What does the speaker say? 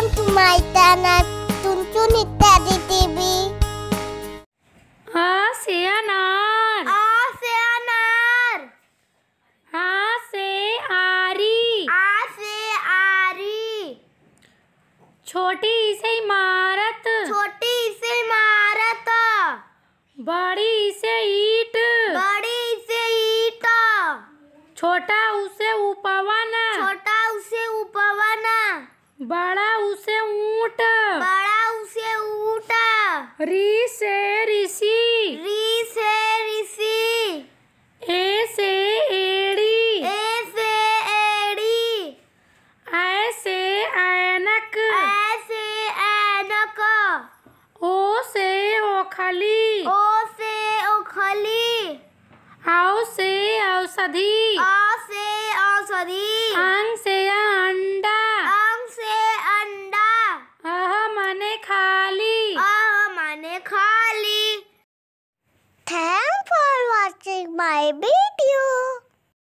Welcome to my channel, Tuncun Ittadi TV. आ से अनार आ हाँ, से अनार आ से आरी आ से आरी छोटी से इमारत छोटी से इमारत बड़ी से ईट बड़ी से ईट छोटा उसे उपवन छोटा उसे उप बड़ा उसे ऊँट बड़ा उसे ऊँट री से ऋषि री से ऋषि ए से एड़ी ए से एड़ी ऐ से ऐनक ऐ से ऐनक ओ से ओखली ओ से ओखली औ से औषधि आ से औषधि अंग से my video.